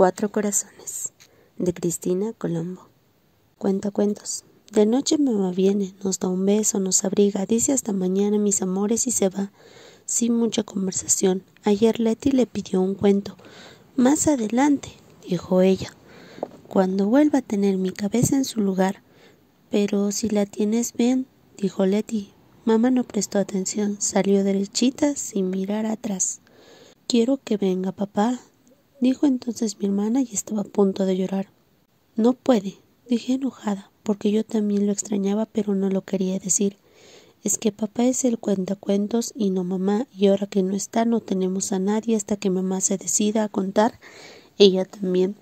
Cuatro Corazones, de Cristina Colombo. Cuenta cuentos. De noche mamá viene, nos da un beso, nos abriga, dice hasta mañana mis amores y se va, sin mucha conversación. Ayer Leti le pidió un cuento. Más adelante, dijo ella, cuando vuelva a tener mi cabeza en su lugar. Pero si la tienes bien, dijo Leti. Mamá no prestó atención, salió derechita sin mirar atrás. Quiero que venga papá, dijo entonces mi hermana y estaba a punto de llorar. No puede, dije enojada, porque yo también lo extrañaba pero no lo quería decir. Es que papá es el cuentacuentos y no mamá, y ahora que no está no tenemos a nadie hasta que mamá se decida a contar, ella también.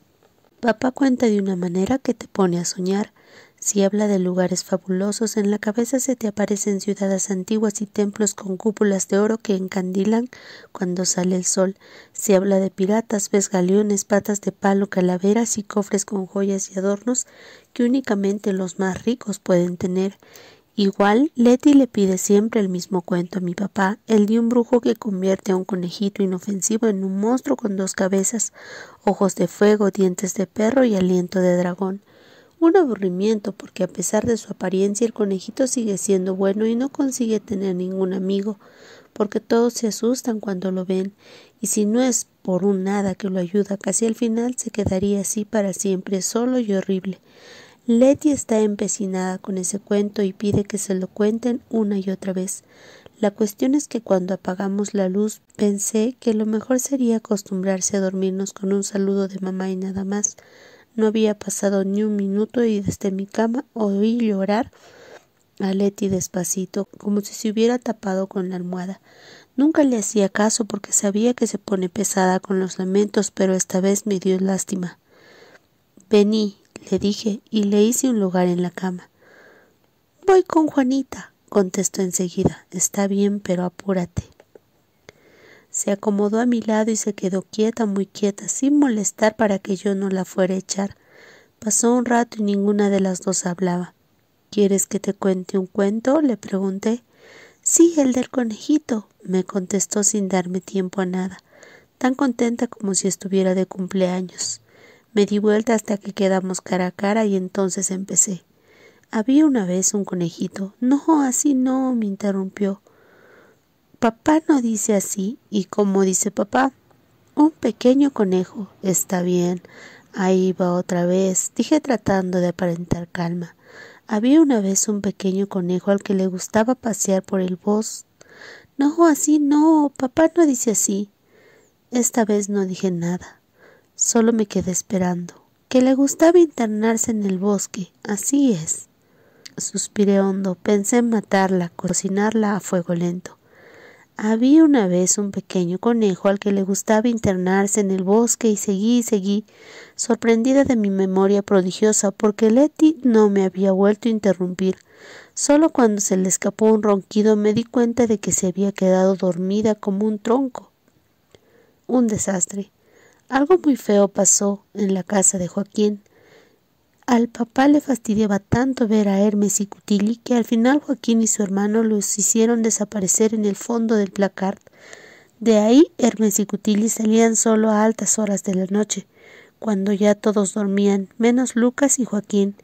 Papá cuenta de una manera que te pone a soñar, si habla de lugares fabulosos, en la cabeza se te aparecen ciudades antiguas y templos con cúpulas de oro que encandilan cuando sale el sol. Si habla de piratas, ves galeones, patas de palo, calaveras y cofres con joyas y adornos que únicamente los más ricos pueden tener. Igual, Letty le pide siempre el mismo cuento a mi papá, el de un brujo que convierte a un conejito inofensivo en un monstruo con dos cabezas, ojos de fuego, dientes de perro y aliento de dragón. Un aburrimiento porque a pesar de su apariencia el conejito sigue siendo bueno y no consigue tener ningún amigo, porque todos se asustan cuando lo ven, y si no es por un nada que lo ayuda, casi al final se quedaría así para siempre, solo y horrible. Letty está empecinada con ese cuento y pide que se lo cuenten una y otra vez. La cuestión es que cuando apagamos la luz pensé que lo mejor sería acostumbrarse a dormirnos con un saludo de mamá y nada más. No había pasado ni un minuto y desde mi cama oí llorar a Leti despacito, como si se hubiera tapado con la almohada. Nunca le hacía caso porque sabía que se pone pesada con los lamentos, pero esta vez me dio lástima. Vení, le dije, y le hice un lugar en la cama. Voy con Juanita, contestó enseguida. Está bien, pero apúrate. Se acomodó a mi lado y se quedó quieta, muy quieta, sin molestar para que yo no la fuera a echar. Pasó un rato y ninguna de las dos hablaba. ¿Quieres que te cuente un cuento? le pregunté. Sí, el del conejito, me contestó sin darme tiempo a nada, tan contenta como si estuviera de cumpleaños. Me di vuelta hasta que quedamos cara a cara y entonces empecé. Había una vez un conejito. No, así no, me interrumpió. Papá no dice así y como dice papá, un pequeño conejo. Está bien. Ahí va otra vez, dije tratando de aparentar calma. Había una vez un pequeño conejo al que le gustaba pasear por el bosque. No, así no, papá no dice así. Esta vez no dije nada, solo me quedé esperando. Que le gustaba internarse en el bosque, así es. Suspiré hondo, pensé en matarla, cocinarla a fuego lento había una vez un pequeño conejo al que le gustaba internarse en el bosque y seguí y seguí, sorprendida de mi memoria prodigiosa porque Letty no me había vuelto a interrumpir. Solo cuando se le escapó un ronquido me di cuenta de que se había quedado dormida como un tronco. Un desastre. Algo muy feo pasó en la casa de Joaquín. Al papá le fastidiaba tanto ver a Hermes y Cutili que al final Joaquín y su hermano los hicieron desaparecer en el fondo del placard. De ahí Hermes y Cutili salían solo a altas horas de la noche, cuando ya todos dormían, menos Lucas y Joaquín.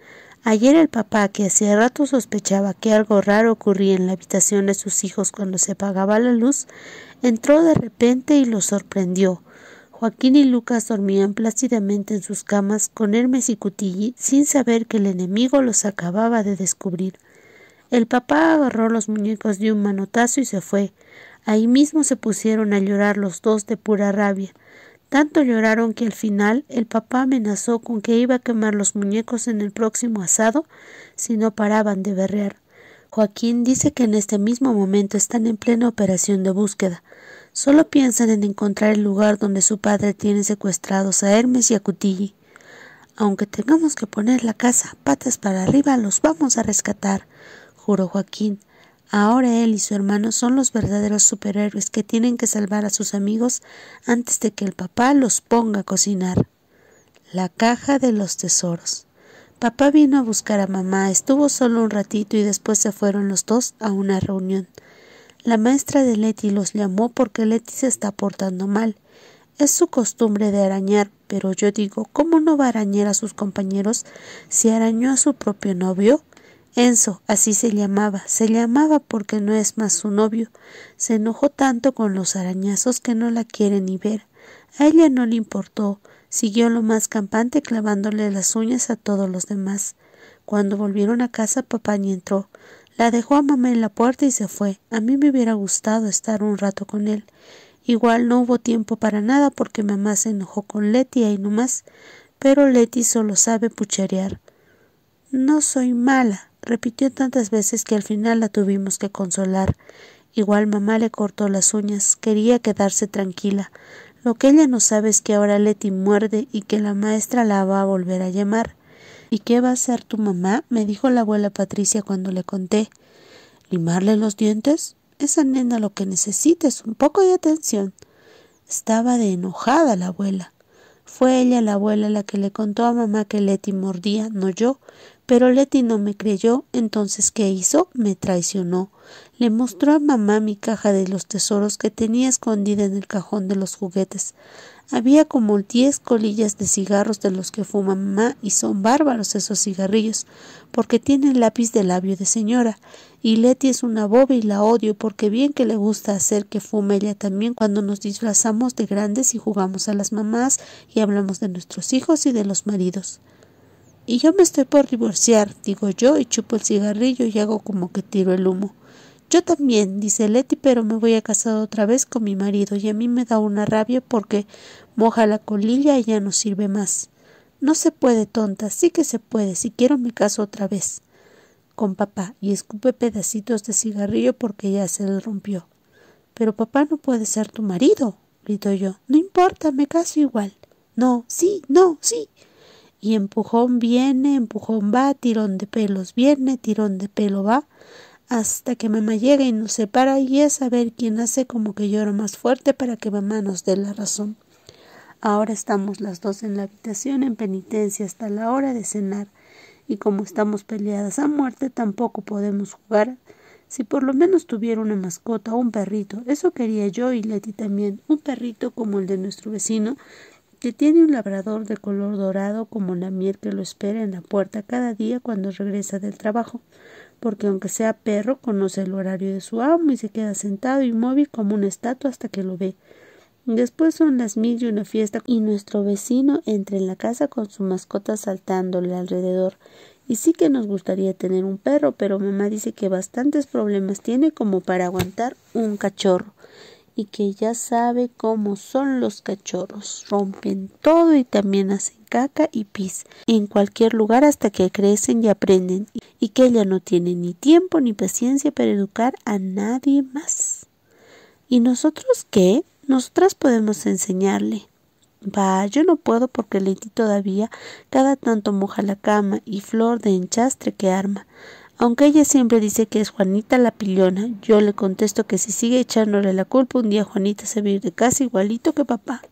Ayer el papá, que hacía rato sospechaba que algo raro ocurría en la habitación de sus hijos cuando se apagaba la luz, entró de repente y los sorprendió. Joaquín y Lucas dormían plácidamente en sus camas con Hermes y Cutilli sin saber que el enemigo los acababa de descubrir. El papá agarró los muñecos de un manotazo y se fue. Ahí mismo se pusieron a llorar los dos de pura rabia. Tanto lloraron que al final el papá amenazó con que iba a quemar los muñecos en el próximo asado si no paraban de berrear. Joaquín dice que en este mismo momento están en plena operación de búsqueda. Solo piensan en encontrar el lugar donde su padre tiene secuestrados a Hermes y a Cutilli. Aunque tengamos que poner la casa patas para arriba, los vamos a rescatar, juró Joaquín. Ahora él y su hermano son los verdaderos superhéroes que tienen que salvar a sus amigos antes de que el papá los ponga a cocinar. La caja de los tesoros. Papá vino a buscar a mamá, estuvo solo un ratito y después se fueron los dos a una reunión. La maestra de Letty los llamó porque Letty se está portando mal. Es su costumbre de arañar, pero yo digo, ¿cómo no va a arañar a sus compañeros si arañó a su propio novio? Enzo, así se llamaba, se llamaba porque no es más su novio. Se enojó tanto con los arañazos que no la quiere ni ver. A ella no le importó, siguió lo más campante clavándole las uñas a todos los demás. Cuando volvieron a casa papá ni entró. La dejó a mamá en la puerta y se fue. A mí me hubiera gustado estar un rato con él. Igual no hubo tiempo para nada porque mamá se enojó con Leti ahí nomás, pero Leti solo sabe pucherear. No soy mala, repitió tantas veces que al final la tuvimos que consolar. Igual mamá le cortó las uñas, quería quedarse tranquila. Lo que ella no sabe es que ahora Leti muerde y que la maestra la va a volver a llamar. ¿Y qué va a hacer tu mamá? me dijo la abuela Patricia cuando le conté. ¿Limarle los dientes? Esa nena lo que necesita es un poco de atención. Estaba de enojada la abuela. Fue ella la abuela la que le contó a mamá que Leti mordía, no yo. Pero Leti no me creyó, entonces ¿qué hizo? Me traicionó. Le mostró a mamá mi caja de los tesoros que tenía escondida en el cajón de los juguetes. Había como diez colillas de cigarros de los que fuma mamá y son bárbaros esos cigarrillos, porque tienen lápiz de labio de señora y Leti es una boba y la odio porque bien que le gusta hacer que fume ella también cuando nos disfrazamos de grandes y jugamos a las mamás y hablamos de nuestros hijos y de los maridos. Y yo me estoy por divorciar, digo yo, y chupo el cigarrillo y hago como que tiro el humo. Yo también, dice Leti, pero me voy a casar otra vez con mi marido y a mí me da una rabia porque moja la colilla y ya no sirve más. No se puede, tonta, sí que se puede, si quiero me caso otra vez con papá y escupe pedacitos de cigarrillo porque ya se le rompió. Pero papá no puede ser tu marido, gritó yo. No importa, me caso igual. No, sí, no, sí. Y empujón viene, empujón va, tirón de pelos viene, tirón de pelo va, hasta que mamá llega y nos separa y es a ver quién hace como que llora más fuerte para que mamá nos dé la razón. Ahora estamos las dos en la habitación en penitencia hasta la hora de cenar y como estamos peleadas a muerte tampoco podemos jugar. Si por lo menos tuviera una mascota o un perrito, eso quería yo y Leti también, un perrito como el de nuestro vecino, que tiene un labrador de color dorado como la miel que lo espera en la puerta cada día cuando regresa del trabajo, porque aunque sea perro, conoce el horario de su amo y se queda sentado y inmóvil como una estatua hasta que lo ve. Después son las mil y una fiesta y nuestro vecino entra en la casa con su mascota saltándole alrededor. Y sí que nos gustaría tener un perro, pero mamá dice que bastantes problemas tiene como para aguantar un cachorro y que ya sabe cómo son los cachorros. Rompen todo y también hacen caca y pis en cualquier lugar hasta que crecen y aprenden y que ella no tiene ni tiempo ni paciencia para educar a nadie más. ¿Y nosotros qué? Nosotras podemos enseñarle. Bah, yo no puedo porque Leti todavía cada tanto moja la cama y flor de enchastre que arma. Aunque ella siempre dice que es Juanita la pillona, yo le contesto que si sigue echándole la culpa un día Juanita se va a de casa igualito que papá.